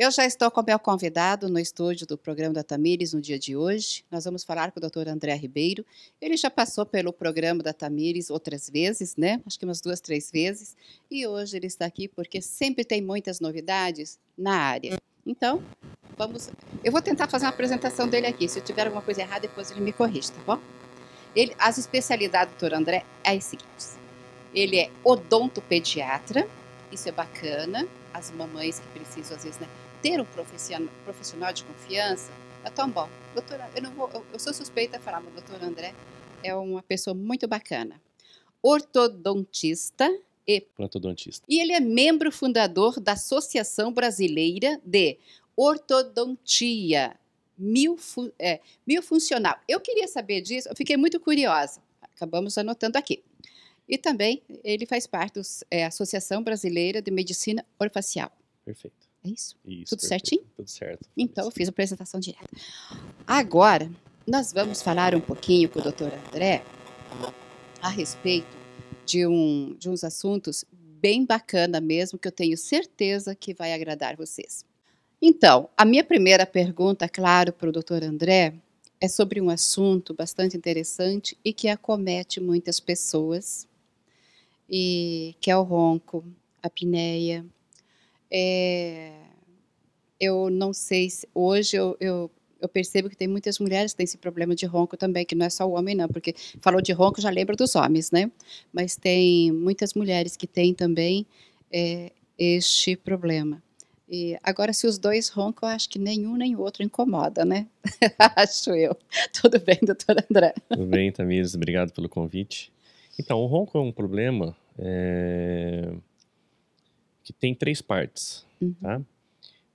Eu já estou com meu convidado no estúdio do programa da Tamires no dia de hoje. Nós vamos falar com o doutor André Ribeiro. Ele já passou pelo programa da Tamires outras vezes, né? Acho que umas duas, três vezes. E hoje ele está aqui porque sempre tem muitas novidades na área. Então, vamos. Eu vou tentar fazer uma apresentação dele aqui. Se eu tiver alguma coisa errada, depois ele me corrige, tá bom? Ele, as especialidades do doutor André é as seguintes: ele é odontopediatra, isso é bacana. As mamães que precisam, às vezes, né? ter um profissional de confiança é tão bom. Doutora, eu, não vou, eu sou suspeita a falar, mas o doutor André é uma pessoa muito bacana. Ortodontista e... Plantodontista. E ele é membro fundador da Associação Brasileira de Ortodontia mil, é, mil funcional. Eu queria saber disso, eu fiquei muito curiosa. Acabamos anotando aqui. E também ele faz parte da é, Associação Brasileira de Medicina Orofacial. Perfeito. É isso? isso Tudo perfeito. certinho? Tudo certo. Então, eu fiz a apresentação direta. Agora, nós vamos falar um pouquinho com o doutor André a respeito de, um, de uns assuntos bem bacana mesmo, que eu tenho certeza que vai agradar vocês. Então, a minha primeira pergunta, claro, para o doutor André, é sobre um assunto bastante interessante e que acomete muitas pessoas, e que é o ronco, a apneia, é, eu não sei se hoje eu, eu, eu, percebo que tem muitas mulheres que têm esse problema de ronco também, que não é só o homem, não, porque falou de ronco já lembra dos homens, né? Mas tem muitas mulheres que têm também é, este problema. E agora, se os dois roncam, eu acho que nenhum nem o outro incomoda, né? acho eu. Tudo bem, doutora André? Tudo bem, Tamires. Obrigado pelo convite. Então, o ronco é um problema é, que tem três partes. Uhum. Tá?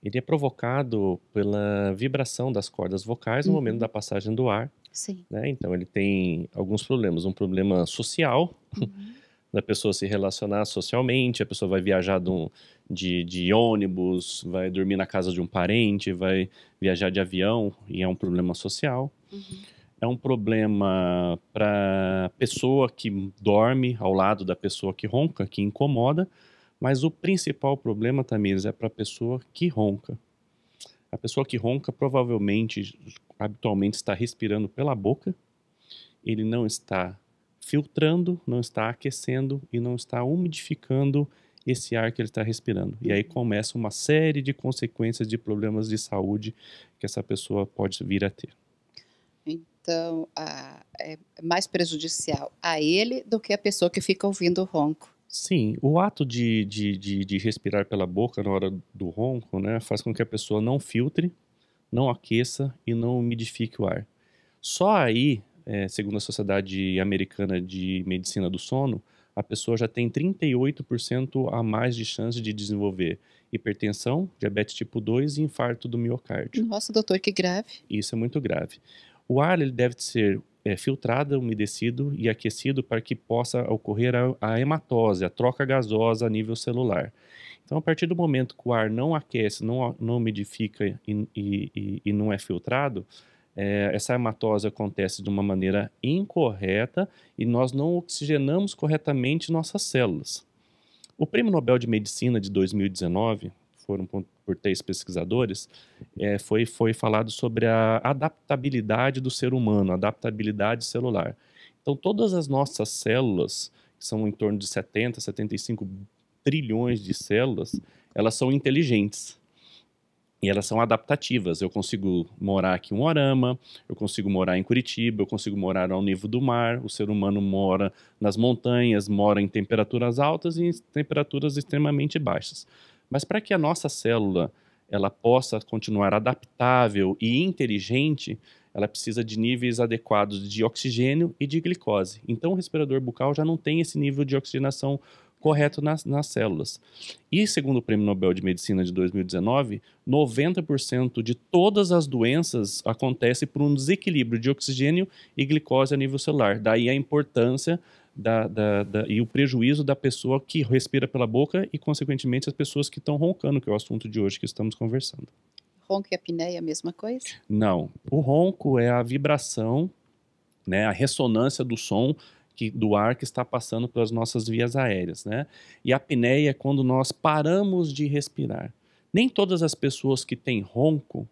Ele é provocado pela vibração das cordas vocais no uhum. momento da passagem do ar. Sim. Né? Então ele tem alguns problemas. Um problema social, uhum. da pessoa se relacionar socialmente, a pessoa vai viajar de, um, de, de, ônibus, vai dormir na casa de um parente, vai viajar de avião, e é um problema social. Uhum. É um problema para pessoa que dorme ao lado da pessoa que ronca, que incomoda, mas o principal problema, Tamires, é para a pessoa que ronca. A pessoa que ronca provavelmente, habitualmente, está respirando pela boca, ele não está filtrando, não está aquecendo e não está umidificando esse ar que ele está respirando. E aí começa uma série de consequências de problemas de saúde que essa pessoa pode vir a ter. Então, a, é mais prejudicial a ele do que a pessoa que fica ouvindo o ronco. Sim, o ato de, de, de, de, respirar pela boca na hora do ronco né, faz com que a pessoa não filtre, não aqueça e não umidifique o ar. Só aí, é, segundo a Sociedade Americana de Medicina do Sono, a pessoa já tem 38% a mais de chance de desenvolver hipertensão, diabetes tipo 2 e infarto do miocárdio. Nossa, doutor, que grave. Isso é muito grave. O ar ele deve ser é, filtrado, umedecido e aquecido para que possa ocorrer a, a hematose, a troca gasosa a nível celular. Então, a partir do momento que o ar não aquece, não, não umidifica e, e, e não é filtrado, é, essa hematose acontece de uma maneira incorreta e nós não oxigenamos corretamente nossas células. O Prêmio Nobel de Medicina de 2019 foram por três pesquisadores, é, foi, foi falado sobre a adaptabilidade do ser humano, adaptabilidade celular. Então, todas as nossas células, que são em torno de 70, 75 trilhões de células, elas são inteligentes. E elas são adaptativas. Eu consigo morar aqui em Orama, eu consigo morar em Curitiba, eu consigo morar ao nível do mar. O ser humano mora nas montanhas, mora em temperaturas altas e em temperaturas extremamente baixas. Mas para que a nossa célula ela possa continuar adaptável e inteligente, ela precisa de níveis adequados de oxigênio e de glicose. Então, o respirador bucal já não tem esse nível de oxigenação correto nas, nas células. E, segundo o Prêmio Nobel de Medicina de 2019, 90% de todas as doenças acontecem por um desequilíbrio de oxigênio e glicose a nível celular. Daí a importância da, da, da, e o prejuízo da pessoa que respira pela boca e, consequentemente, as pessoas que estão roncando, que é o assunto de hoje que estamos conversando. Ronco e apneia é a mesma coisa? Não. O ronco é a vibração, né, a ressonância do som que, do ar que está passando pelas nossas vias aéreas. Né? E a apneia é quando nós paramos de respirar. Nem todas as pessoas que têm ronco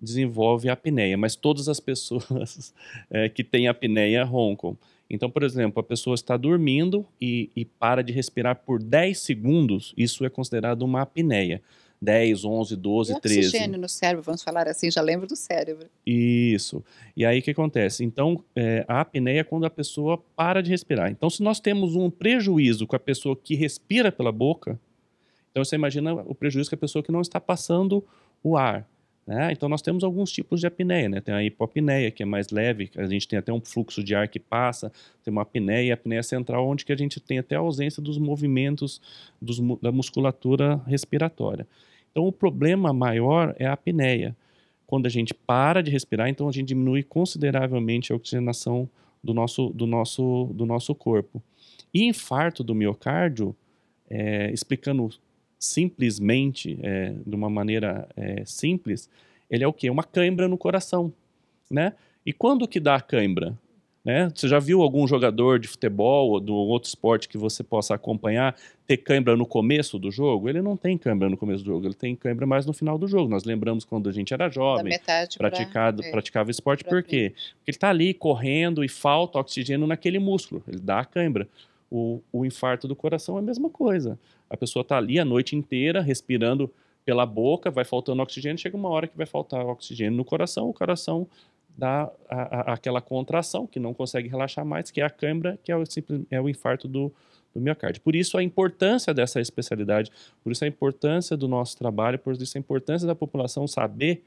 desenvolvem apneia, mas todas as pessoas é, que têm apneia roncam. Então, por exemplo, a pessoa está dormindo e, e para de respirar por 10 segundos, isso é considerado uma apneia. 10, 11, 12, e 13. oxigênio no cérebro, vamos falar assim, já lembro do cérebro. Isso. E aí o que acontece? Então, é, a apneia é quando a pessoa para de respirar. Então, se nós temos um prejuízo com a pessoa que respira pela boca, então você imagina o prejuízo com a pessoa que não está passando o ar. Né? Então nós temos alguns tipos de apneia, né? tem a hipopneia, que é mais leve, a gente tem até um fluxo de ar que passa, tem uma apneia, a apneia central, onde que a gente tem até a ausência dos movimentos dos, da musculatura respiratória. Então o problema maior é a apneia. Quando a gente para de respirar, então a gente diminui consideravelmente a oxigenação do nosso, do nosso, do nosso corpo. E infarto do miocárdio, é, explicando simplesmente, é, de uma maneira é, simples, ele é o quê? Uma cãibra no coração, né? E quando que dá a cãibra? Né? Você já viu algum jogador de futebol ou de outro esporte que você possa acompanhar ter cãibra no começo do jogo? Ele não tem cãibra no começo do jogo, ele tem cãibra mais no final do jogo. Nós lembramos quando a gente era jovem, praticado, pra, praticava esporte, pra por quê? Porque ele está ali correndo e falta oxigênio naquele músculo, ele dá a cãibra. O, o infarto do coração é a mesma coisa. A pessoa está ali a noite inteira respirando pela boca, vai faltando oxigênio, chega uma hora que vai faltar oxigênio no coração, o coração dá a, a, aquela contração que não consegue relaxar mais, que é a câimbra, que é o, é o infarto do, do miocárdio. Por isso a importância dessa especialidade, por isso a importância do nosso trabalho, por isso a importância da população saber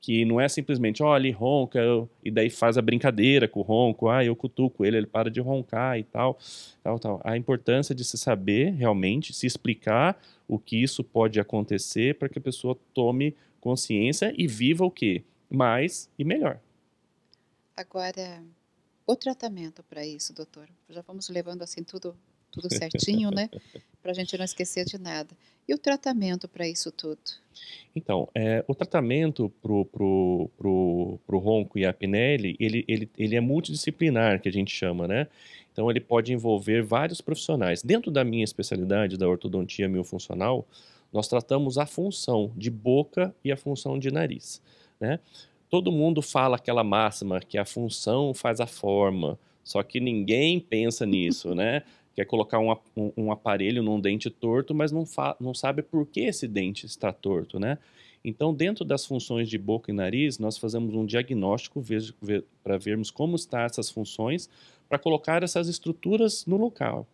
que não é simplesmente, olha, ele ronca, e daí faz a brincadeira com o ronco, ah, eu cutuco ele, ele para de roncar e tal, tal, tal. A importância de se saber realmente, se explicar o que isso pode acontecer para que a pessoa tome consciência e viva o quê? Mais e melhor. Agora, o tratamento para isso, doutor? Já vamos levando assim tudo tudo certinho, né? Para a gente não esquecer de nada. E o tratamento para isso tudo? Então, é, o tratamento para o pro, pro, pro ronco e a apneia, ele, ele, ele é multidisciplinar, que a gente chama, né? Então, ele pode envolver vários profissionais. Dentro da minha especialidade da ortodontia miofuncional, nós tratamos a função de boca e a função de nariz, né? Todo mundo fala aquela máxima que a função faz a forma, só que ninguém pensa nisso, né? quer colocar um, um, um aparelho num dente torto, mas não, não sabe por que esse dente está torto, né? Então, dentro das funções de boca e nariz, nós fazemos um diagnóstico ver, ver, para vermos como estão essas funções, para colocar essas estruturas no local,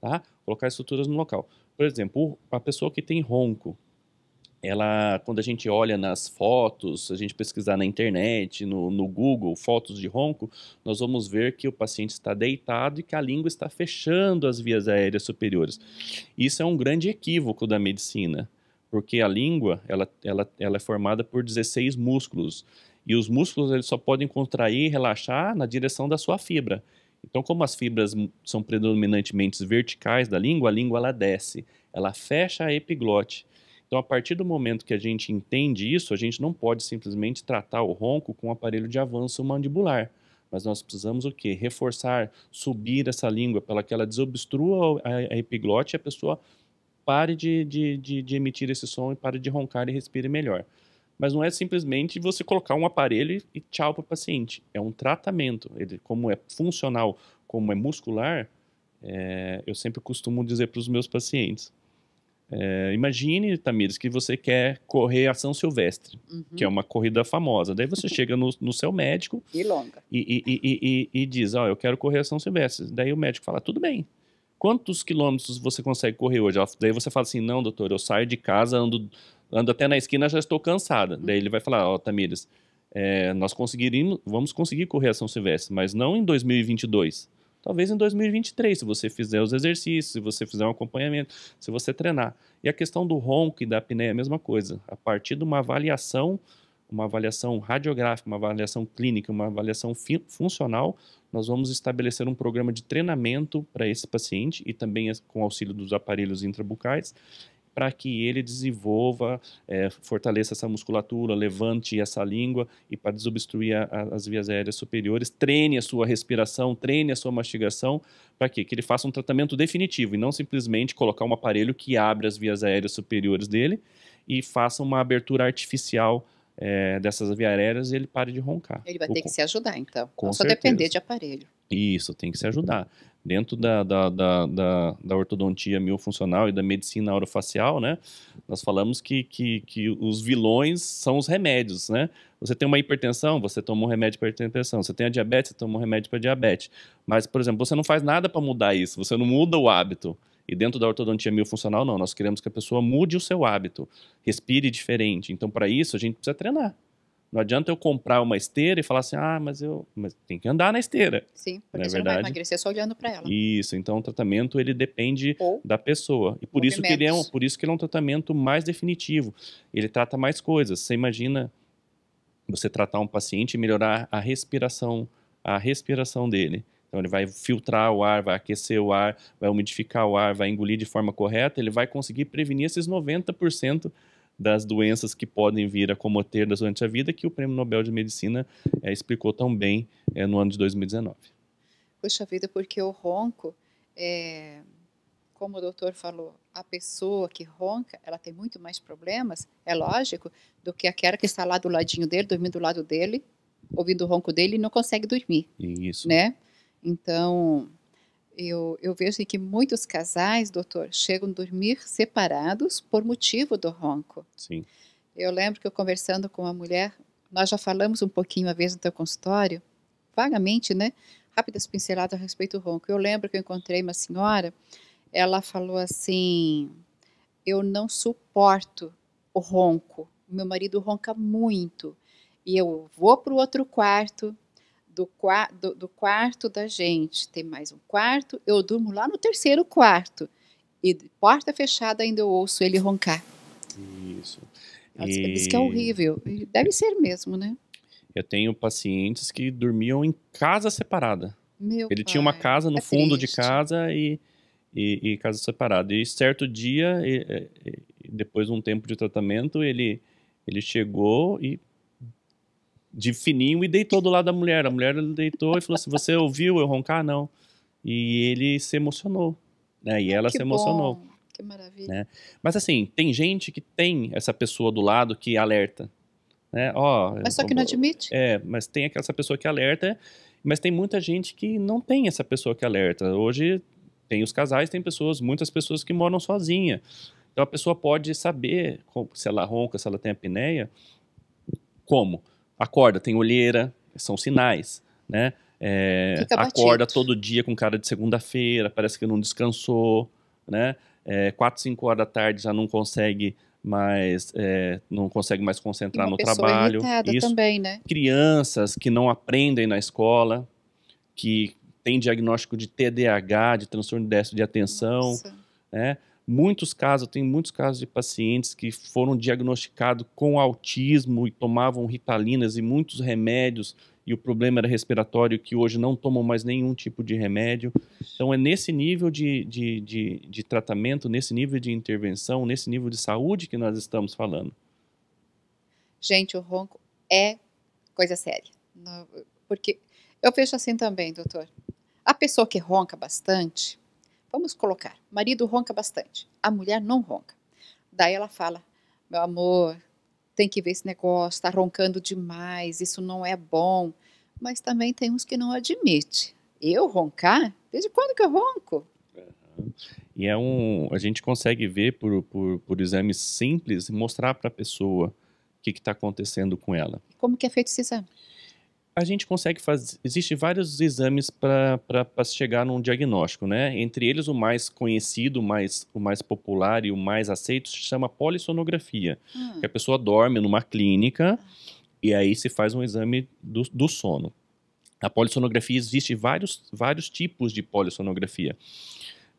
tá? Colocar estruturas no local. Por exemplo, a pessoa que tem ronco, ela, quando a gente olha nas fotos, a gente pesquisar na internet, no, no Google, fotos de ronco, nós vamos ver que o paciente está deitado e que a língua está fechando as vias aéreas superiores. Isso é um grande equívoco da medicina, porque a língua ela, ela, ela é formada por 16 músculos e os músculos eles só podem contrair e relaxar na direção da sua fibra. Então, como as fibras são predominantemente verticais da língua, a língua ela desce, ela fecha a epiglote. Então, a partir do momento que a gente entende isso, a gente não pode simplesmente tratar o ronco com um aparelho de avanço mandibular. Mas nós precisamos o quê? Reforçar, subir essa língua para que ela desobstrua a epiglote e a pessoa pare de, de, de, de emitir esse som e pare de roncar e respire melhor. Mas não é simplesmente você colocar um aparelho e tchau para o paciente. É um tratamento. Ele, como é funcional, como é muscular, é, eu sempre costumo dizer para os meus pacientes: é, imagine, Tamires, que você quer correr a São Silvestre, uhum. que é uhum. uma corrida famosa. Daí você chega no, no seu médico e, longa. E, e, e, e diz: Ó, oh, eu quero correr a São Silvestre. Daí o médico fala: Tudo bem. Quantos quilômetros você consegue correr hoje? Daí você fala assim: Não, doutor, eu saio de casa, ando, ando até na esquina, já estou cansada. Uhum. Daí ele vai falar: Ó, oh, Tamires, é, nós conseguiríamos, vamos conseguir correr a São Silvestre, mas não em 2022 talvez em 2023, se você fizer os exercícios, se você fizer um acompanhamento, se você treinar. E a questão do ronco e da apneia é a mesma coisa. A partir de uma avaliação, uma avaliação radiográfica, uma avaliação clínica, uma avaliação funcional, nós vamos estabelecer um programa de treinamento para esse paciente e também é com auxílio dos aparelhos intrabucais para que ele desenvolva, é, fortaleça essa musculatura, levante essa língua e para desobstruir a, a, as vias aéreas superiores, treine a sua respiração, treine a sua mastigação, para que ele faça um tratamento definitivo e não simplesmente colocar um aparelho que abre as vias aéreas superiores dele e faça uma abertura artificial é, dessas vias aéreas e ele pare de roncar. Ele vai ter que se ajudar, então. Com não só certeza. depender de aparelho. Isso, tem que se ajudar dentro da, da, da, da, da ortodontia miofuncional e da medicina orofacial, né? Nós falamos que, que, que os vilões são os remédios, né? Você tem uma hipertensão, você toma um remédio para hipertensão. Você tem a diabetes, você toma um remédio para diabetes. Mas, por exemplo, você não faz nada para mudar isso, você não muda o hábito. E dentro da ortodontia miofuncional, não. Nós queremos que a pessoa mude o seu hábito, respire diferente. Então, para isso, a gente precisa treinar. Não adianta eu comprar uma esteira e falar assim, ah, mas eu mas tem que andar na esteira. Sim, porque é você verdade, não vai emagrecer só olhando para ela. Isso, então o tratamento ele depende ou da pessoa. E por isso, que ele é um, por isso que ele é um tratamento mais definitivo. Ele trata mais coisas. Você imagina você tratar um paciente e melhorar a respiração, a respiração dele. Então ele vai filtrar o ar, vai aquecer o ar, vai umidificar o ar, vai engolir de forma correta, ele vai conseguir prevenir esses 90% das doenças que podem vir a cometer durante a vida, que o Prêmio Nobel de Medicina é, explicou tão bem é, no ano de 2019. Poxa vida, porque o ronco, é, como o doutor falou, a pessoa que ronca, ela tem muito mais problemas, é lógico, do que aquela que está lá do ladinho dele, dormindo do lado dele, ouvindo o ronco dele e não consegue dormir. Isso. Né? Então, eu, eu vejo que muitos casais, doutor, chegam a dormir separados por motivo do ronco. Sim. Eu lembro que eu conversando com uma mulher, nós já falamos um pouquinho uma vez no teu consultório, vagamente, né? Rápidas pinceladas a respeito do ronco. Eu lembro que eu encontrei uma senhora, ela falou assim: Eu não suporto o ronco. Meu marido ronca muito. E eu vou para o outro quarto, do, do, do, quarto da gente, tem mais um quarto, eu durmo lá no terceiro quarto. E porta fechada ainda eu ouço ele roncar. Isso. Ela e... que é horrível. deve ser mesmo, né? Eu tenho pacientes que dormiam em casa separada. Meu ele pai, tinha uma casa no é fundo triste. de casa e, e, e, casa separada. E certo dia, e, depois de um tempo de tratamento, ele, ele chegou e de fininho e deitou do lado da mulher. A mulher deitou e falou assim: Você ouviu eu roncar? Não. E ele se emocionou. Né? E ela que se emocionou. Bom. Que maravilha. Né? Mas assim, tem gente que tem essa pessoa do lado que alerta. Né? Oh, mas só como... que não admite? É, mas tem essa pessoa que alerta, mas tem muita gente que não tem essa pessoa que alerta. Hoje tem os casais, tem pessoas, muitas pessoas que moram sozinha. Então a pessoa pode saber se ela ronca, se ela tem apneia, como? Acorda, tem olheira, são sinais, né? É, acorda todo dia com cara de segunda-feira, parece que não descansou, né? É, 4, horas da tarde já não consegue mais é, não consegue mais concentrar Uma no trabalho. Isso. também, né? Crianças que não aprendem na escola, que têm diagnóstico de TDAH, de transtorno de déficit de atenção, Nossa. né? Muitos casos, tem muitos casos de pacientes que foram diagnosticados com autismo e tomavam ritalinas e muitos remédios e o problema era respiratório, que hoje não tomam mais nenhum tipo de remédio. Então, é nesse nível de, de, de, de, tratamento, nesse nível de intervenção, nesse nível de saúde que nós estamos falando. Gente, o ronco é coisa séria. Porque eu vejo assim também, doutor. A pessoa que ronca bastante, Vamos colocar: marido ronca bastante, a mulher não ronca. Daí ela fala: meu amor, tem que ver esse negócio, está roncando demais, isso não é bom. Mas também tem uns que não admite. Eu roncar? Desde quando que eu ronco? Uhum. E é um, a gente consegue ver por, por, por exames simples mostrar para a pessoa o que está acontecendo com ela. Como que é feito esse exame? a gente consegue fazer. Existem vários exames para chegar num diagnóstico, né? Entre eles, o mais conhecido, o mais, o mais popular e o mais aceito se chama polissonografia. Hum. Que a pessoa dorme numa clínica e aí se faz um exame do, do sono. A polissonografia existe vários, vários tipos de polissonografia.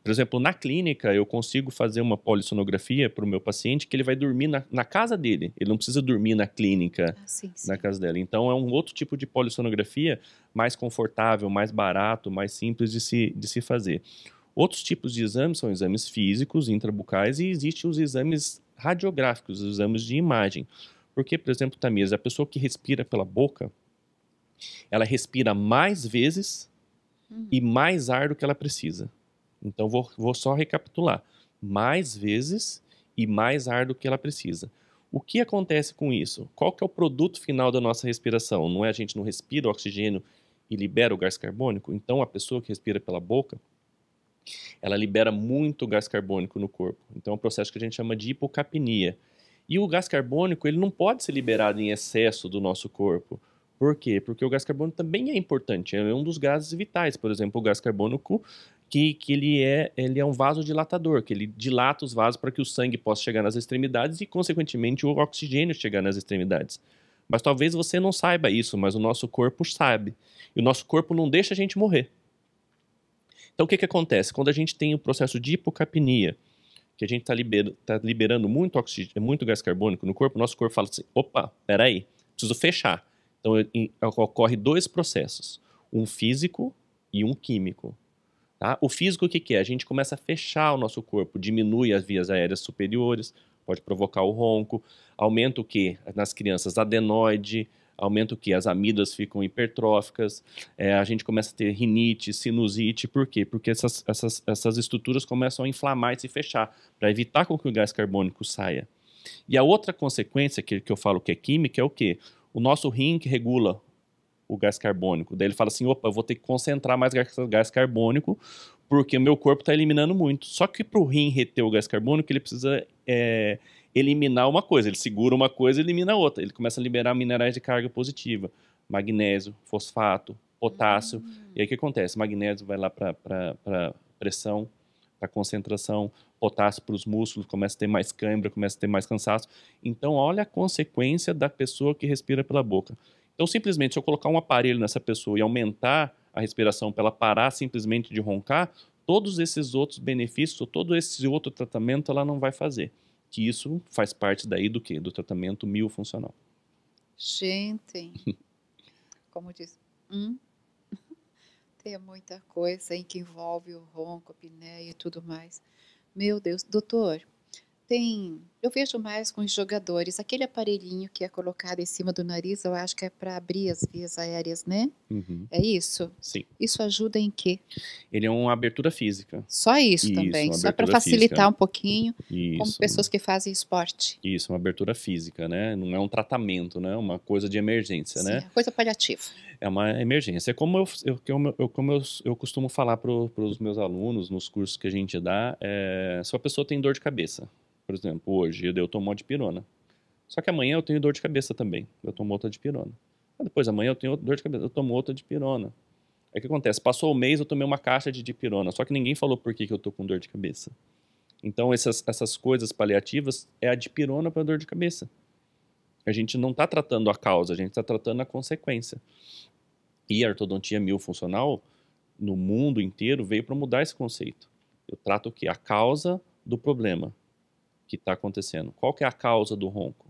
Por exemplo, na clínica, eu consigo fazer uma polissonografia para o meu paciente que ele vai dormir na, na, casa dele. Ele não precisa dormir na clínica, ah, sim, sim. na casa dela. Então, é um outro tipo de polissonografia mais confortável, mais barato, mais simples de se, de se fazer. Outros tipos de exames são exames físicos, intrabucais, e existem os exames radiográficos, os exames de imagem. Porque, por exemplo, Tamires, a pessoa que respira pela boca, ela respira mais vezes uhum. e mais ar do que ela precisa. Então vou, vou só recapitular. Mais vezes e mais ar do que ela precisa. O que acontece com isso? Qual que é o produto final da nossa respiração? Não é a gente não respira o oxigênio e libera o gás carbônico? Então a pessoa que respira pela boca, ela libera muito gás carbônico no corpo. Então é um processo que a gente chama de hipocapnia. E o gás carbônico, ele não pode ser liberado em excesso do nosso corpo. Por quê? Porque o gás carbônico também é importante, é um dos gases vitais. Por exemplo, o gás carbônico que, que ele, é, ele é um vasodilatador, que ele dilata os vasos para que o sangue possa chegar nas extremidades e, consequentemente, o oxigênio chegar nas extremidades. Mas talvez você não saiba isso, mas o nosso corpo sabe. E o nosso corpo não deixa a gente morrer. Então, o que, que acontece? Quando a gente tem o processo de hipocapnia, que a gente está tá liberando muito, oxigênio, muito gás carbônico no corpo, nosso corpo fala assim: opa, peraí, preciso fechar. Então, ocorre dois processos: um físico e um químico. Tá? O físico, o que, que é? A gente começa a fechar o nosso corpo, diminui as vias aéreas superiores, pode provocar o ronco, aumenta o que? Nas crianças, adenoide, aumenta o que? As amidas ficam hipertróficas, é, a gente começa a ter rinite, sinusite, por quê? Porque essas, essas, essas estruturas começam a inflamar e se fechar, para evitar com que o gás carbônico saia. E a outra consequência que, que eu falo que é química é o que? O nosso rim que regula o gás carbônico. Daí ele fala assim: opa, eu vou ter que concentrar mais gás carbônico, porque o meu corpo está eliminando muito. Só que para o rim reter o gás carbônico, ele precisa é, eliminar uma coisa. Ele segura uma coisa e elimina outra. Ele começa a liberar minerais de carga positiva: magnésio, fosfato, potássio. Uhum. E aí o que acontece? magnésio vai lá para pressão, para concentração, potássio para os músculos, começa a ter mais cãibra, começa a ter mais cansaço. Então, olha a consequência da pessoa que respira pela boca. Então, simplesmente, se eu colocar um aparelho nessa pessoa e aumentar a respiração para ela parar simplesmente de roncar, todos esses outros benefícios, todo esse outro tratamento, ela não vai fazer. Que isso faz parte daí do quê? Do tratamento miofuncional. Gente, como diz, hum? tem muita coisa em que envolve o ronco, a pinéia e tudo mais. Meu Deus, doutor, tem. Eu vejo mais com os jogadores. Aquele aparelhinho que é colocado em cima do nariz, eu acho que é para abrir as vias aéreas, né? Uhum. É isso? Sim. Isso ajuda em quê? Ele é uma abertura física. Só isso, isso também. Só para facilitar física. um pouquinho, isso. como pessoas que fazem esporte. Isso, uma abertura física, né? Não é um tratamento, né? É uma coisa de emergência, Sim, né? É coisa paliativa. É uma emergência. É como eu, eu, eu, como eu, eu costumo falar para os meus alunos nos cursos que a gente dá: é, se a pessoa tem dor de cabeça, por exemplo, hoje eu tomo de pirona, Só que amanhã eu tenho dor de cabeça também. Eu tomo outra de Aí depois amanhã eu tenho dor de cabeça, eu tomo outra pirona. Aí é o que acontece? Passou o um mês, eu tomei uma caixa de pirona, Só que ninguém falou por que, que eu tô com dor de cabeça. Então essas, essas coisas paliativas é a pirona para dor de cabeça. A gente não está tratando a causa, a gente está tratando a consequência. E a ortodontia mil funcional no mundo inteiro veio para mudar esse conceito. Eu trato o que? A causa do problema que está acontecendo. Qual que é a causa do ronco?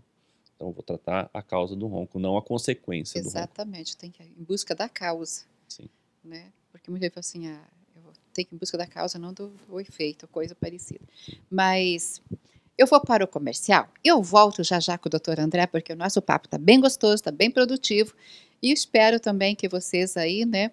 Então, eu vou tratar a causa do ronco, não a consequência Exatamente, do ronco. Exatamente, tem que ir em busca da causa. Sim. Né? Porque muita gente fala assim, ah, eu tenho que ir em busca da causa, não do, do efeito, coisa parecida. Mas eu vou para o comercial, eu volto já já com o doutor André, porque o nosso papo está bem gostoso, está bem produtivo, e espero também que vocês aí, né,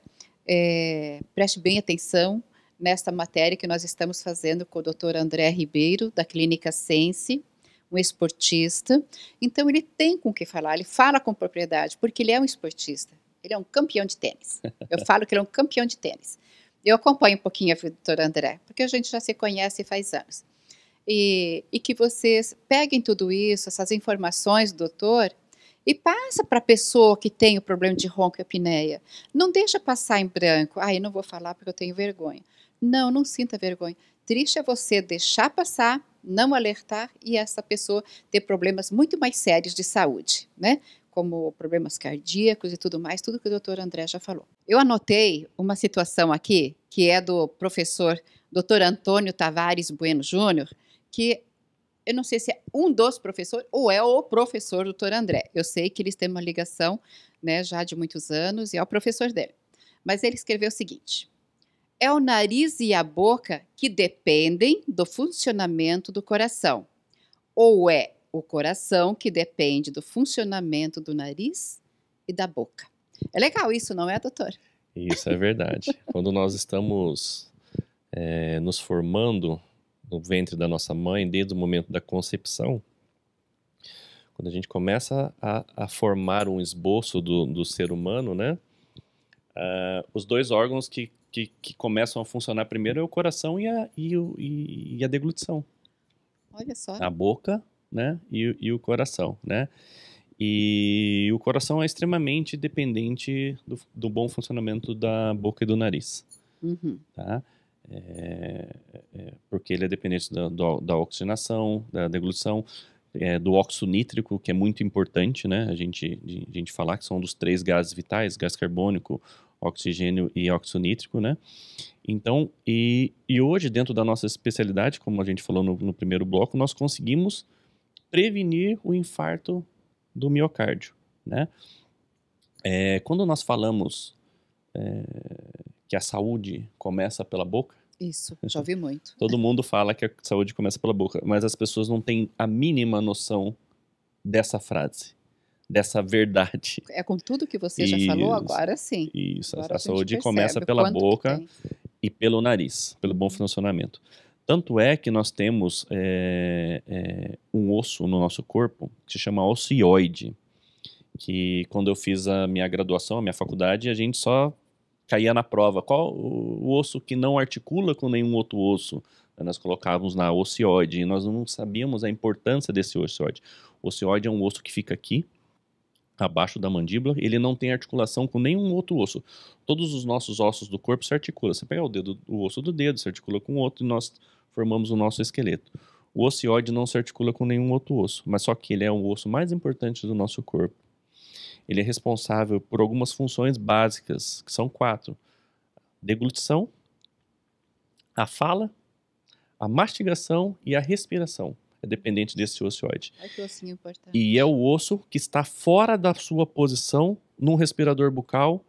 é, prestem bem atenção nesta matéria que nós estamos fazendo com o Dr. André Ribeiro, da Clínica Sense, um esportista. Então ele tem com o que falar, ele fala com propriedade, porque ele é um esportista. Ele é um campeão de tênis. Eu falo que ele é um campeão de tênis. Eu acompanho um pouquinho a doutora Dr. André, porque a gente já se conhece faz anos. E, e que vocês peguem tudo isso, essas informações do doutor, e passa para a pessoa que tem o problema de ronca e apneia. Não deixa passar em branco. Ah, eu não vou falar porque eu tenho vergonha. Não, não sinta vergonha. Triste é você deixar passar, não alertar e essa pessoa ter problemas muito mais sérios de saúde, né? Como problemas cardíacos e tudo mais, tudo que o doutor André já falou. Eu anotei uma situação aqui que é do professor Dr. Antônio Tavares Bueno Júnior, que eu não sei se é um dos professores ou é o professor doutor André. Eu sei que eles têm uma ligação né, já de muitos anos e é o professor dele. Mas ele escreveu o seguinte: é o nariz e a boca que dependem do funcionamento do coração. Ou é o coração que depende do funcionamento do nariz e da boca. É legal isso, não é, doutor? Isso é verdade. Quando nós estamos é, nos formando no ventre da nossa mãe, desde o momento da concepção, quando a gente começa a, a formar um esboço do, do, ser humano, né? Uh, os dois órgãos que que, que começam a funcionar primeiro é o coração e a, e, e, e a deglutição. Olha só. A boca né? E, e, o coração, né? E o coração é extremamente dependente do, do bom funcionamento da boca e do nariz, uhum. tá? É, é, é porque ele é dependente da, do, da oxigenação, da deglutição, é, do óxido nítrico, que é muito importante, né? A gente, de, a gente falar que são um dos três gases vitais, gás carbônico, oxigênio e óxido nítrico, né? Então, e, e hoje, dentro da nossa especialidade, como a gente falou no, no primeiro bloco, nós conseguimos prevenir o infarto do miocárdio, né? É, quando nós falamos é, que a saúde começa pela boca, isso, já ouvi muito. Todo mundo fala que a saúde começa pela boca, mas as pessoas não têm a mínima noção dessa frase dessa verdade. É com tudo que você isso, já falou agora, sim. Isso, agora a, a saúde começa pela boca e pelo nariz, pelo bom funcionamento. Tanto é que nós temos é, é, um osso no nosso corpo que se chama ocioide, que quando eu fiz a minha graduação, a minha faculdade, a gente só caía na prova qual o osso que não articula com nenhum outro osso. Nós colocávamos na ocioide e nós não sabíamos a importância desse ocioide. O ocioide é um osso que fica aqui, abaixo da mandíbula, ele não tem articulação com nenhum outro osso. Todos os nossos ossos do corpo se articulam. Você pega o dedo, o osso do dedo, se articula com o outro e nós formamos o nosso esqueleto. O ocioide não se articula com nenhum outro osso, mas só que ele é o osso mais importante do nosso corpo. Ele é responsável por algumas funções básicas, que são quatro: deglutição, a fala, a mastigação e a respiração é dependente desse ocioide. É ossinho, e é o osso que está fora da sua posição num respirador bucal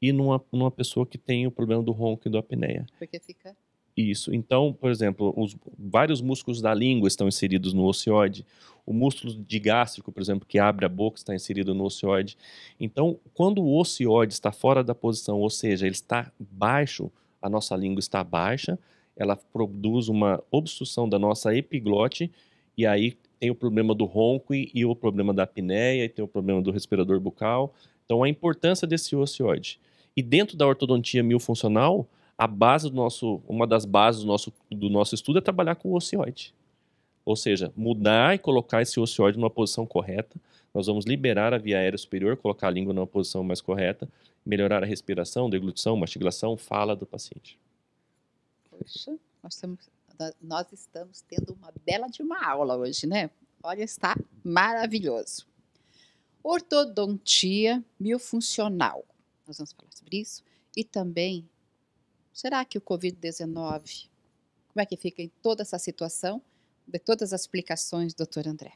e numa, numa pessoa que tem o problema do ronco e da apneia. Porque fica... Isso. Então, por exemplo, os vários músculos da língua estão inseridos no ocioide. O músculo digástrico, por exemplo, que abre a boca, está inserido no ocioide. Então, quando o ocioide está fora da posição, ou seja, ele está baixo, a nossa língua está baixa, ela produz uma obstrução da nossa epiglote, e aí tem o problema do ronco e, e o problema da apneia, e tem o problema do respirador bucal. Então, a importância desse ocioide. E dentro da ortodontia milfuncional, a base do nosso, uma das bases do nosso, do nosso estudo é trabalhar com o ocioide. Ou seja, mudar e colocar esse ocioide numa posição correta. Nós vamos liberar a via aérea superior, colocar a língua numa posição mais correta, melhorar a respiração, deglutição, mastigação, fala do paciente. Poxa, nós temos nós estamos tendo uma bela de uma aula hoje, né? Olha, está maravilhoso. Ortodontia miofuncional. Nós vamos falar sobre isso. E também, será que o Covid-19, como é que fica em toda essa situação, de todas as explicações, doutor André?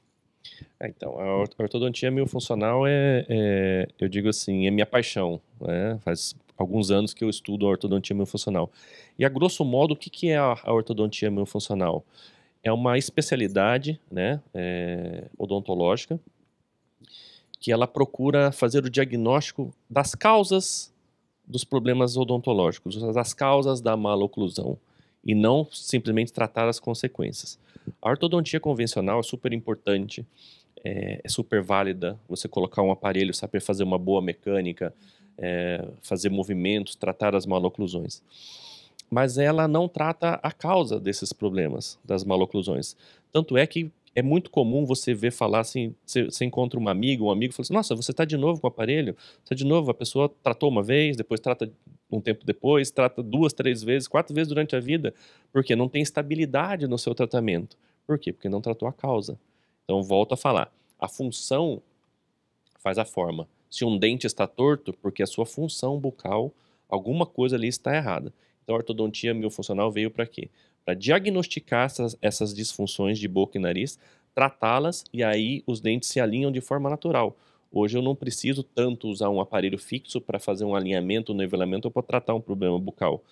É, então, a ortodontia miofuncional é, é, eu digo assim, é minha paixão. Né? Faz alguns anos que eu estudo a ortodontia miofuncional. E a grosso modo, o que, que é a, a ortodontia miofuncional? É uma especialidade né, é, odontológica que ela procura fazer o diagnóstico das causas dos problemas odontológicos, das causas da maloclusão e não simplesmente tratar as consequências. A ortodontia convencional é super importante é, é, super válida você colocar um aparelho, saber fazer uma boa mecânica, é, fazer movimentos, tratar as maloclusões. Mas ela não trata a causa desses problemas, das maloclusões. Tanto é que é muito comum você ver falar assim, você, encontra um amigo, um amigo fala assim, nossa, você está de novo com o aparelho? Você tá de novo, a pessoa tratou uma vez, depois trata um tempo depois, trata duas, três vezes, quatro vezes durante a vida, porque não tem estabilidade no seu tratamento. Por quê? Porque não tratou a causa. Então, volto a falar. A função faz a forma. Se um dente está torto, porque a sua função bucal, alguma coisa ali está errada. Então, a ortodontia miofuncional veio para quê? Para diagnosticar essas, essas disfunções de boca e nariz, tratá-las e aí os dentes se alinham de forma natural. Hoje eu não preciso tanto usar um aparelho fixo para fazer um alinhamento, um nivelamento ou para tratar um problema bucal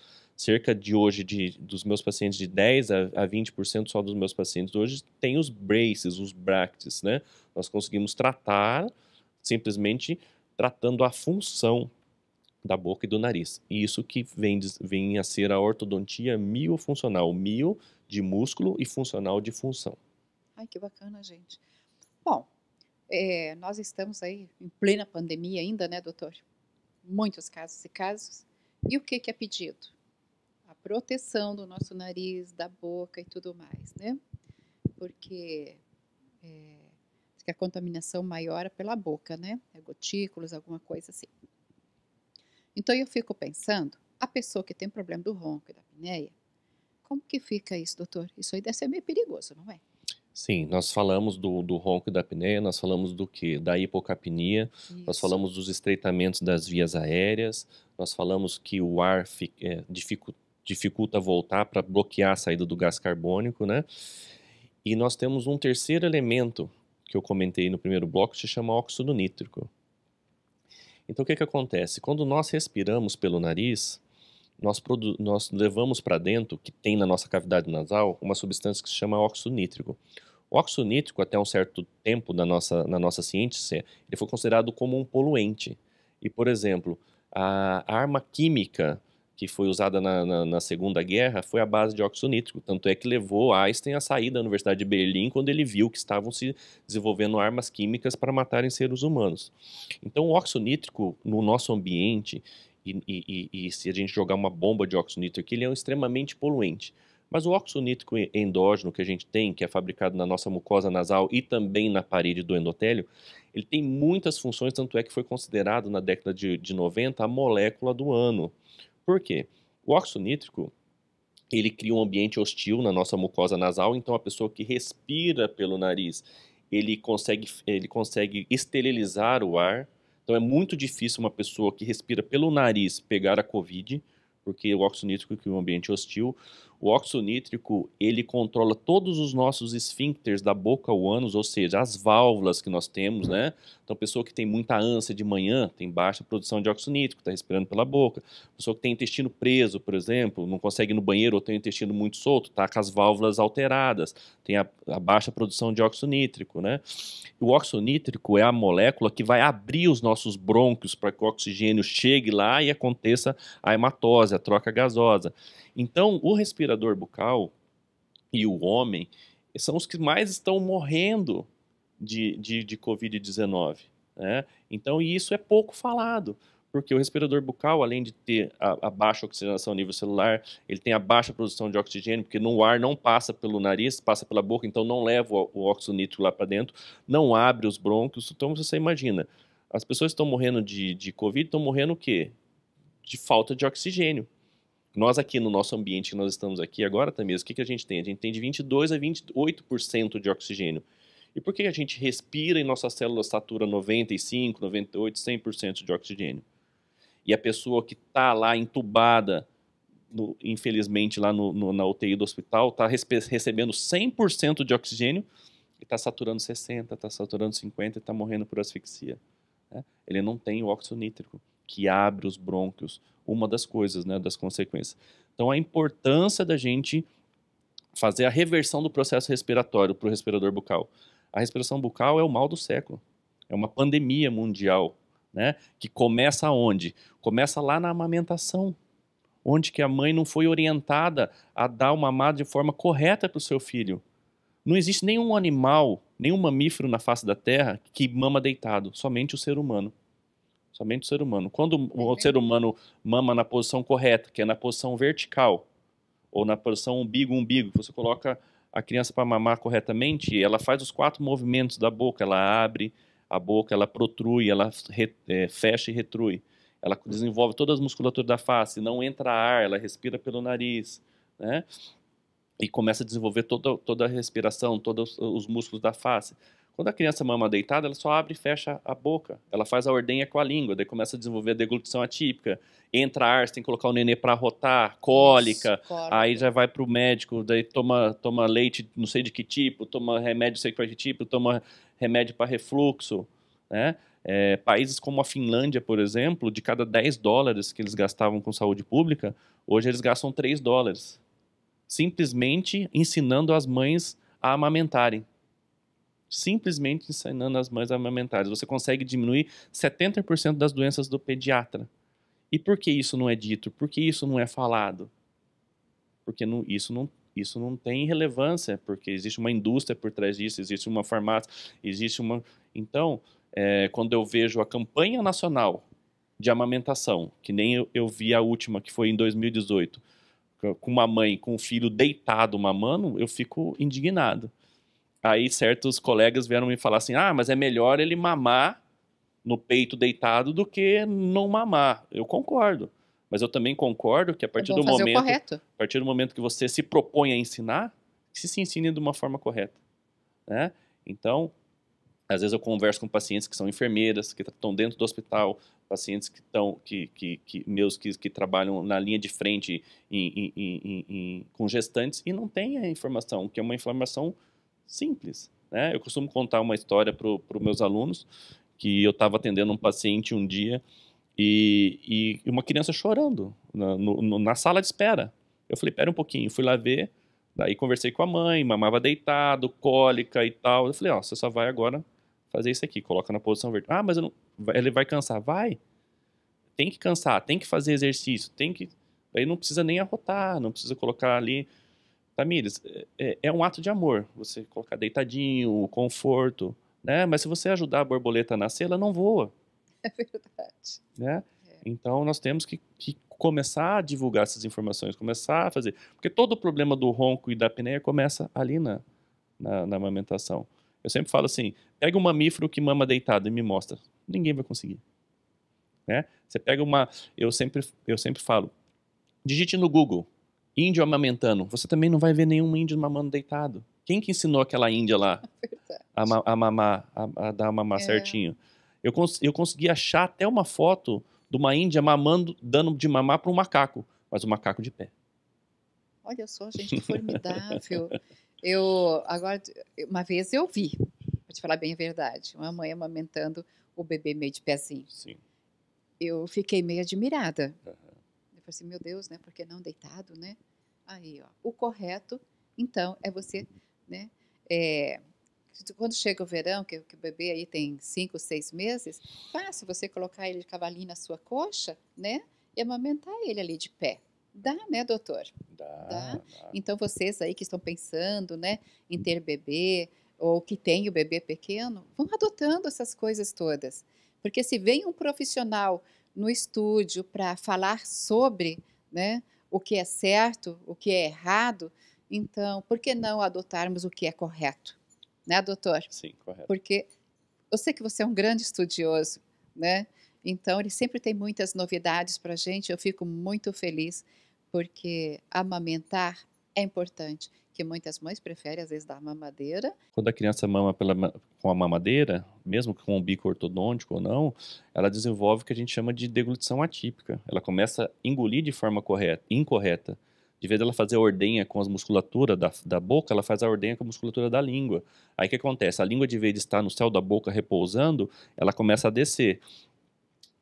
cerca de hoje, de, dos meus pacientes, de 10 a, a 20% só dos meus pacientes hoje tem os braces, os bracts, né? Nós conseguimos tratar simplesmente tratando a função da boca e do nariz. E isso que vem, vem a ser a ortodontia miofuncional, mio de músculo e funcional de função. Ai, que bacana, gente. Bom, é, nós estamos aí em plena pandemia ainda, né, doutor? Muitos casos e casos. E o que, que é pedido? proteção do nosso nariz, da boca e tudo mais, né? Porque é, a contaminação maior é pela boca, né? É gotículas, alguma coisa assim. Então eu fico pensando, a pessoa que tem problema do ronco e da apneia, como que fica isso, doutor? Isso aí deve ser meio perigoso, não é? Sim, nós falamos do, do ronco e da apneia, nós falamos do que? Da hipocapnia, isso. nós falamos dos estreitamentos das vias aéreas, nós falamos que o ar é, dificulta dificulta voltar para bloquear a saída do gás carbônico, né? E nós temos um terceiro elemento que eu comentei no primeiro bloco, que se chama óxido nítrico. Então, o que, que acontece? Quando nós respiramos pelo nariz, nós, nós levamos para dentro, que tem na nossa cavidade nasal, uma substância que se chama óxido nítrico. O óxido nítrico, até um certo tempo na nossa, na nossa ciência, ele foi considerado como um poluente. E, por exemplo, a arma química que foi usada na, na, na, Segunda Guerra, foi a base de óxido nítrico. Tanto é que levou Einstein a sair da Universidade de Berlim quando ele viu que estavam se desenvolvendo armas químicas para matarem seres humanos. Então, o óxido nítrico no nosso ambiente, e, e, e, se a gente jogar uma bomba de óxido nítrico aqui, ele é um extremamente poluente. Mas o óxido nítrico endógeno que a gente tem, que é fabricado na nossa mucosa nasal e também na parede do endotélio, ele tem muitas funções, tanto é que foi considerado na década de, de 90 a molécula do ano por quê? O óxido nítrico ele cria um ambiente hostil na nossa mucosa nasal, então a pessoa que respira pelo nariz, ele consegue, ele consegue esterilizar o ar. Então é muito difícil uma pessoa que respira pelo nariz pegar a COVID, porque o óxido nítrico cria um ambiente hostil. O óxido nítrico, ele controla todos os nossos esfíncteres da boca ao ânus, ou seja, as válvulas que nós temos, né? Então, pessoa que tem muita ânsia de manhã, tem baixa produção de óxido nítrico, está respirando pela boca. Pessoa que tem intestino preso, por exemplo, não consegue ir no banheiro ou tem o intestino muito solto, está com as válvulas alteradas, tem a, a baixa produção de óxido nítrico, né? O óxido nítrico é a molécula que vai abrir os nossos brônquios para que o oxigênio chegue lá e aconteça a hematose, a troca gasosa. Então, o respirador bucal e o homem são os que mais estão morrendo de, de, de Covid-19. Né? Então, isso é pouco falado, porque o respirador bucal, além de ter a, a, baixa oxigenação a nível celular, ele tem a baixa produção de oxigênio, porque no ar não passa pelo nariz, passa pela boca, então não leva o, o óxido nítrico lá para dentro, não abre os brônquios. Então, você imagina, as pessoas estão morrendo de, de Covid, estão morrendo o quê? De falta de oxigênio nós aqui no nosso ambiente que nós estamos aqui agora, também, o que, que a gente tem? A gente tem de 22% a 28% de oxigênio. E por que a gente respira e nossas células saturam 95%, 98%, 100% de oxigênio? E a pessoa que está lá entubada, no, infelizmente, lá no, no, na UTI do hospital, está recebendo 100% de oxigênio e está saturando 60%, está saturando 50% e está morrendo por asfixia. Né? Ele não tem o óxido nítrico que abre os brônquios, uma das coisas, né, das consequências. Então, a importância da gente fazer a reversão do processo respiratório para o respirador bucal. A respiração bucal é o mal do século. É uma pandemia mundial, né? Que começa onde? Começa lá na amamentação, onde que a mãe não foi orientada a dar uma mamada de forma correta para o seu filho. Não existe nenhum animal, nenhum mamífero na face da Terra que mama deitado, somente o ser humano. Somente do ser humano. Quando o é ser humano mama na posição correta, que é na posição vertical, ou na posição umbigo-umbigo, você coloca a criança para mamar corretamente, ela faz os quatro movimentos da boca. Ela abre a boca, ela protrui, ela re, é, fecha e retrui. Ela desenvolve todas as musculaturas da face, não entra ar, ela respira pelo nariz, né? E começa a desenvolver toda, toda a respiração, todos os músculos da face. Quando a criança mama deitada, ela só abre e fecha a boca. Ela faz a ordenha com a língua, daí começa a desenvolver a deglutição atípica. Entra ar, você tem que colocar o nenê para rotar, cólica, Nossa, aí já vai para o médico, daí toma, toma leite não sei de que tipo, toma remédio não sei de que tipo, toma remédio para refluxo. Né? É, países como a Finlândia, por exemplo, de cada 10 dólares que eles gastavam com saúde pública, hoje eles gastam 3 dólares. Simplesmente ensinando as mães a amamentarem simplesmente ensinando as mães a Você consegue diminuir 70% das doenças do pediatra. E por que isso não é dito? Por que isso não é falado? Porque não, isso não isso não tem relevância, porque existe uma indústria por trás disso, existe uma farmácia, existe uma. Então, é, quando eu vejo a campanha nacional de amamentação, que nem eu, eu, vi a última, que foi em 2018, com uma mãe com um filho deitado mamando, eu fico indignado. Aí certos colegas vieram me falar assim: ah, mas é melhor ele mamar no peito deitado do que não mamar. Eu concordo. Mas eu também concordo que a partir é do momento. A partir do momento que você se propõe a ensinar, se se ensine de uma forma correta. Né? Então, às vezes eu converso com pacientes que são enfermeiras, que estão dentro do hospital, pacientes que estão, que, que, que, meus que, que trabalham na linha de frente em, em, em, em, com gestantes e não têm a informação, que é uma informação simples. Né? Eu costumo contar uma história para os meus alunos, que eu estava atendendo um paciente um dia e, e uma criança chorando na, no, na sala de espera. Eu falei, pera um pouquinho, fui lá ver, daí conversei com a mãe, mamava deitado, cólica e tal. Eu falei, ó, você só vai agora fazer isso aqui, coloca na posição vertical. Ah, mas não... ele vai cansar. Vai, tem que cansar, tem que fazer exercício, tem que... Aí não precisa nem arrotar, não precisa colocar ali Tamires, é, é, é um ato de amor. Você colocar deitadinho, conforto, né? Mas se você ajudar a borboleta a nascer, ela não voa. É verdade. Né? É. Então nós temos que, que, começar a divulgar essas informações, começar a fazer, porque todo o problema do ronco e da apneia começa ali na, na, na amamentação. Eu sempre falo assim: pega um mamífero que mama deitado e me mostra. Ninguém vai conseguir. Né? Você pega uma, eu sempre, eu sempre falo, digite no Google Índio amamentando. Você também não vai ver nenhum índio mamando deitado. Quem que ensinou aquela índia lá é a, ma a mamar, a, a, dar a mamar é. certinho? Eu, cons eu consegui achar até uma foto de uma índia mamando, dando de mamar para um macaco, mas o um macaco de pé. Olha só, gente, que formidável. eu, agora, uma vez eu vi, para te falar bem a verdade, uma mãe amamentando o bebê meio de pezinho. Sim. Eu fiquei meio admirada. Uhum falei assim, meu Deus, né? Porque não deitado, né? Aí, ó, o correto, então, é você, né? É, quando chega o verão, que, que, o bebê aí tem cinco, seis meses, fácil você colocar ele de cavalinho na sua coxa, né? E amamentar ele ali de pé. Dá, né, doutor? Dá, dá. dá. Então, vocês aí que estão pensando, né, em ter bebê, ou que tem o bebê pequeno, vão adotando essas coisas todas. Porque se vem um profissional no estúdio para falar sobre né, o que é certo, o que é errado, então por que não adotarmos o que é correto? Né, doutor? Sim, correto. Porque eu sei que você é um grande estudioso, né? Então ele sempre tem muitas novidades para a gente. Eu fico muito feliz porque amamentar é importante que muitas mães preferem, às vezes, dar mamadeira. Quando a criança mama pela, com a mamadeira, mesmo com o bico ortodôntico ou não, ela desenvolve o que a gente chama de deglutição atípica. Ela começa a engolir de forma correta, incorreta. De vez ela fazer a ordenha com as musculatura da, da boca, ela faz a ordenha com a musculatura da língua. Aí o que acontece? A língua, de vez de estar no céu da boca repousando, ela começa a descer.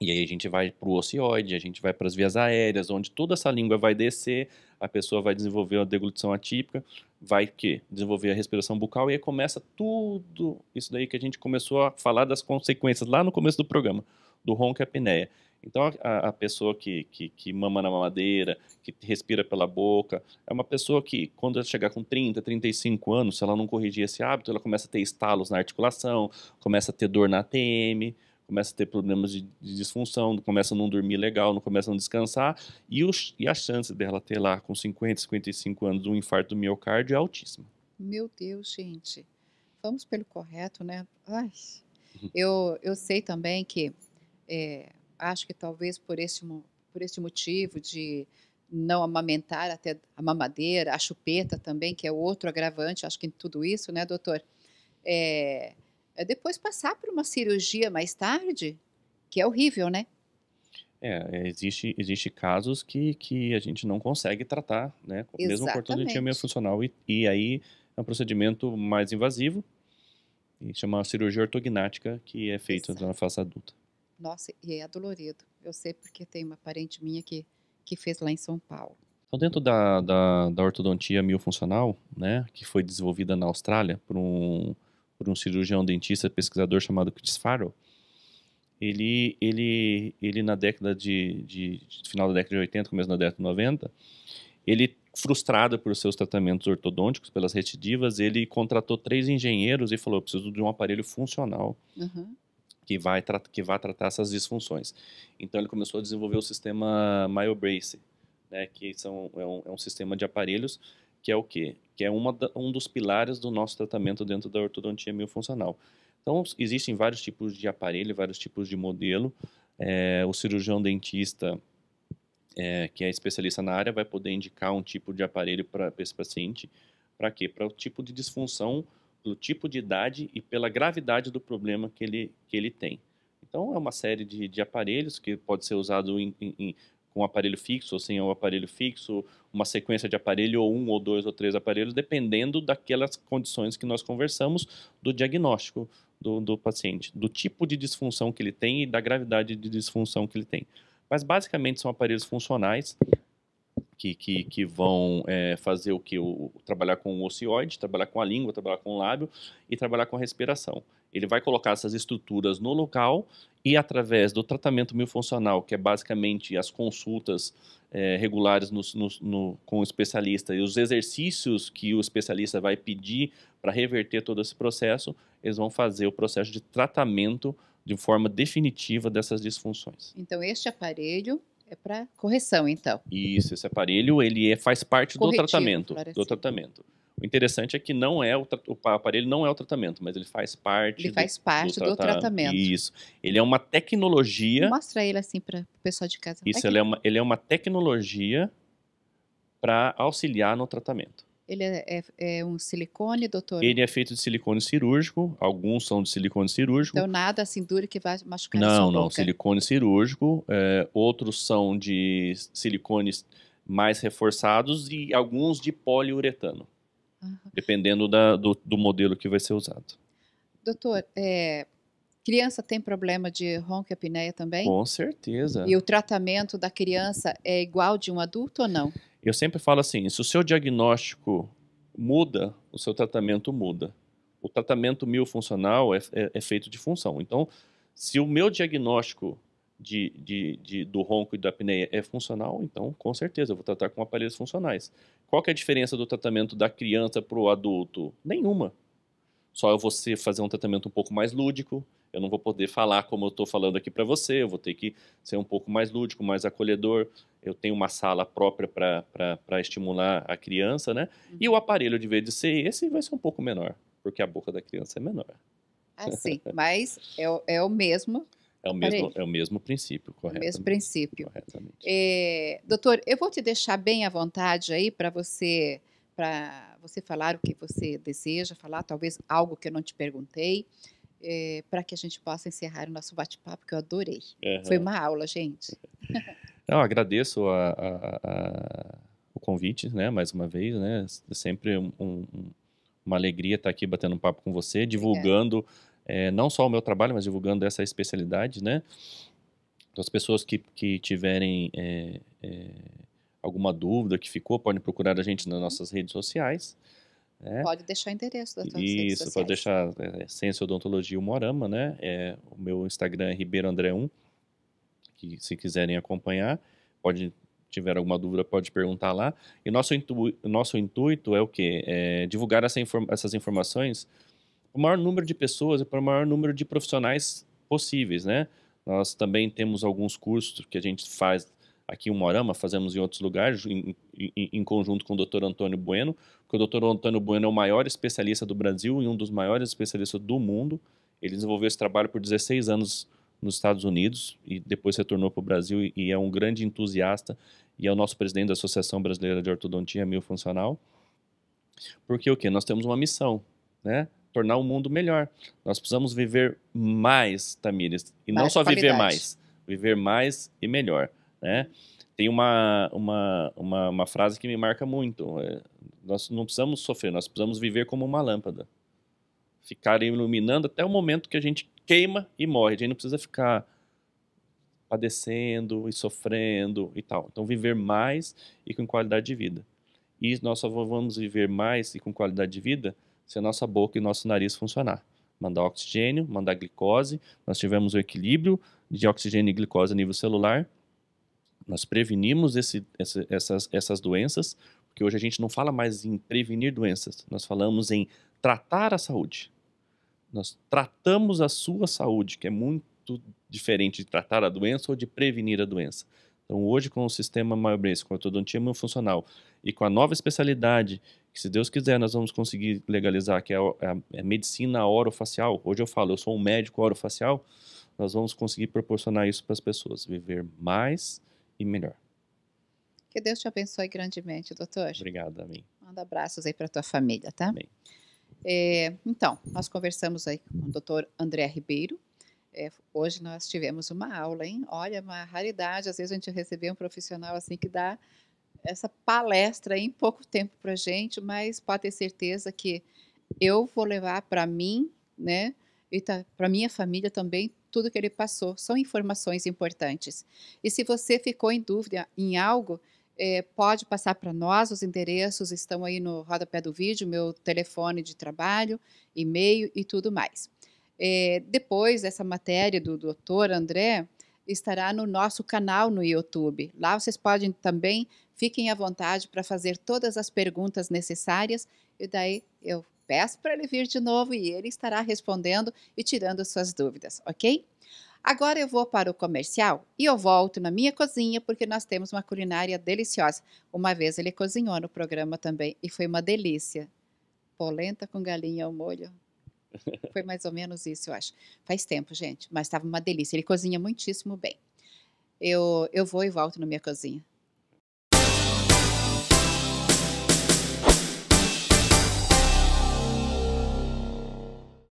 E aí a gente vai para o ocioide, a gente vai para as vias aéreas, onde toda essa língua vai descer, a pessoa vai desenvolver uma deglutição atípica, vai que desenvolver a respiração bucal e aí começa tudo isso daí que a gente começou a falar das consequências lá no começo do programa, do ronco e apneia. Então, a, a pessoa que, que, que, mama na mamadeira, que respira pela boca, é uma pessoa que, quando ela chegar com 30, 35 anos, se ela não corrigir esse hábito, ela começa a ter estalos na articulação, começa a ter dor na ATM, começa a ter problemas de, de disfunção, começa a não dormir legal, não começa a não descansar, e, o, e a chance dela ter lá com 50, 55 anos um infarto do miocárdio é altíssima. Meu Deus, gente, vamos pelo correto, né? Ai, uhum. eu, eu sei também que é, acho que talvez por esse, por esse motivo de não amamentar até a mamadeira, a chupeta também, que é outro agravante, acho que em tudo isso, né, doutor? É, é depois passar por uma cirurgia mais tarde, que é horrível, né? É, é, existe, existe casos que, que a gente não consegue tratar, né? Mesmo cortando o funcional. E, e aí é um procedimento mais invasivo, e chama cirurgia ortognática, que é feita na face adulta. Nossa, e é dolorido. Eu sei porque tem uma parente minha que, que fez lá em São Paulo. Então, dentro da, da, da ortodontia miofuncional, né, que foi desenvolvida na Austrália por um por um cirurgião dentista pesquisador chamado Chris Farrell, ele, ele, ele na década de, de, de, final da década de 80, começo da década de 90, ele frustrado por seus tratamentos ortodônticos, pelas retidivas, ele contratou três engenheiros e falou: preciso de um aparelho funcional uhum. que vai que vá tratar essas disfunções. Então ele começou a desenvolver o sistema MyoBrace, né, que são, é um, é um sistema de aparelhos que é o quê? que é uma, um dos pilares do nosso tratamento dentro da ortodontia miofuncional. Então, existem vários tipos de aparelho, vários tipos de modelo. É, o cirurgião dentista, é, que é especialista na área, vai poder indicar um tipo de aparelho para esse paciente. Para quê? Para o tipo de disfunção, pelo tipo de idade e pela gravidade do problema que ele, que ele tem. Então, é uma série de, de aparelhos que pode ser usado em, em, com um aparelho fixo ou sem o aparelho fixo, uma sequência de aparelho ou um ou dois ou três aparelhos, dependendo daquelas condições que nós conversamos do diagnóstico do, do paciente, do tipo de disfunção que ele tem e da gravidade de disfunção que ele tem. Mas basicamente são aparelhos funcionais que, que, que vão é, fazer o que? O, trabalhar com o ocioide, trabalhar com a língua, trabalhar com o lábio e trabalhar com a respiração. Ele vai colocar essas estruturas no local e através do tratamento milfuncional, que é basicamente as consultas é, regulares no, no, no, com o especialista e os exercícios que o especialista vai pedir para reverter todo esse processo, eles vão fazer o processo de tratamento de forma definitiva dessas disfunções. Então, este aparelho é para correção, então. Isso, esse aparelho ele é, faz parte Corretivo, do tratamento, do tratamento. O interessante é que não é o, o, aparelho não é o tratamento, mas ele faz parte. Ele faz do, parte do, do tratamento. Isso. Ele é uma tecnologia. Mostra ele assim para o pessoal de casa. Isso. É ele é uma, ele é uma tecnologia para auxiliar no tratamento. Ele é, é, é, um silicone, doutor? Ele é feito de silicone cirúrgico, alguns são de silicone cirúrgico. Então, nada assim duro que vai machucar Não, não, silicone cirúrgico, é, outros são de silicones mais reforçados e alguns de poliuretano. Uhum. Dependendo da, do, do, modelo que vai ser usado. Doutor, é, criança tem problema de ronca apneia também? Com certeza. E o tratamento da criança é igual de um adulto ou não? Eu sempre falo assim, se o seu diagnóstico muda, o seu tratamento muda. O tratamento miofuncional é, é, é feito de função. Então, se o meu diagnóstico de, de, de, do ronco e da apneia é funcional, então com certeza eu vou tratar com aparelhos funcionais. Qual é a diferença do tratamento da criança para o adulto? Nenhuma. Só eu vou fazer um tratamento um pouco mais lúdico, eu não vou poder falar como eu estou falando aqui para você, eu vou ter que ser um pouco mais lúdico, mais acolhedor. Eu tenho uma sala própria para estimular a criança, né? Uhum. E o uhum. aparelho, de vez de ser esse, vai ser um pouco menor, porque a boca da criança é menor. Assim, mas é, é o mesmo é o mesmo, é o mesmo princípio, correto? É o mesmo princípio. Corretamente. É, doutor, eu vou te deixar bem à vontade aí para você para você falar o que você deseja falar, talvez algo que eu não te perguntei, é, para que a gente possa encerrar o nosso bate-papo, que eu adorei. Uhum. Foi uma aula, gente. Eu agradeço a, a, a, o convite, né, mais uma vez, né, é sempre um, um, uma alegria estar aqui batendo um papo com você, divulgando... É é, não só o meu trabalho, mas divulgando essa especialidade, né? Então, as pessoas que, que tiverem é, é, alguma dúvida que ficou, podem procurar a gente nas uhum. nossas redes sociais. Né? Pode deixar o endereço das redes sociais. Isso, pode deixar é, Ciência é, Odontologia Morama, né? É, o meu Instagram é ribeiroandré1, que se quiserem acompanhar, pode tiver alguma dúvida pode perguntar lá. E nosso, intu, nosso intuito é o quê? É divulgar essa inform, essas informações o maior número de pessoas e para o maior número de profissionais possíveis, né? Nós também temos alguns cursos que a gente faz aqui em Morama, fazemos em outros lugares, em, em, em conjunto com o Dr. Antônio Bueno, porque o Dr. Antônio Bueno é o maior especialista do Brasil e um dos maiores especialistas do mundo. Ele desenvolveu esse trabalho por 16 anos nos Estados Unidos e depois retornou para o Brasil e, e é um grande entusiasta e é o nosso presidente da Associação Brasileira de Ortodontia Mil Funcional. Porque o que? Nós temos uma missão, né? tornar o mundo melhor. Nós precisamos viver mais, Tamires, e mais não só qualidade. viver mais, viver mais e melhor, né? Tem uma, uma, uma, uma frase que me marca muito. É, nós não precisamos sofrer, nós precisamos viver como uma lâmpada. Ficar iluminando até o momento que a gente queima e morre. A gente não precisa ficar padecendo e sofrendo e tal. Então, viver mais e com qualidade de vida. E nós só vamos viver mais e com qualidade de vida se a nossa boca e nosso nariz funcionar. Mandar oxigênio, mandar glicose, nós tivemos o equilíbrio de oxigênio e glicose a nível celular, nós prevenimos esse, essa, essas, essas doenças, porque hoje a gente não fala mais em prevenir doenças, nós falamos em tratar a saúde. Nós tratamos a sua saúde, que é muito diferente de tratar a doença ou de prevenir a doença. Então, hoje, com o sistema maiobrense, com a ortodontia funcional e com a nova especialidade que se Deus quiser, nós vamos conseguir legalizar, que é, é a, a, é a medicina orofacial. Hoje eu falo, eu sou um médico orofacial. Nós vamos conseguir proporcionar isso para as pessoas, viver mais e melhor. Que Deus te abençoe grandemente, doutor. Obrigado, amém. Manda abraços aí para tua família, tá? Amém. É, então, nós conversamos aí com o doutor André Ribeiro. É, hoje nós tivemos uma aula, hein? Olha, uma raridade, às vezes a gente receber um profissional assim que dá essa palestra em pouco tempo para gente, mas pode ter certeza que eu vou levar para mim, né, e tá, para minha família também tudo que ele passou. São informações importantes. E se você ficou em dúvida em algo, é, pode passar para nós. Os endereços estão aí no rodapé do vídeo, meu telefone de trabalho, e-mail e tudo mais. É, depois dessa matéria do doutor André, estará no nosso canal no YouTube. Lá vocês podem também Fiquem à vontade para fazer todas as perguntas necessárias e daí eu peço para ele vir de novo e ele estará respondendo e tirando suas dúvidas, ok? Agora eu vou para o comercial e eu volto na minha cozinha porque nós temos uma culinária deliciosa. Uma vez ele cozinhou no programa também e foi uma delícia. Polenta com galinha ao molho. Foi mais ou menos isso, eu acho. Faz tempo, gente, mas estava uma delícia. Ele cozinha muitíssimo bem. Eu, eu vou e volto na minha cozinha.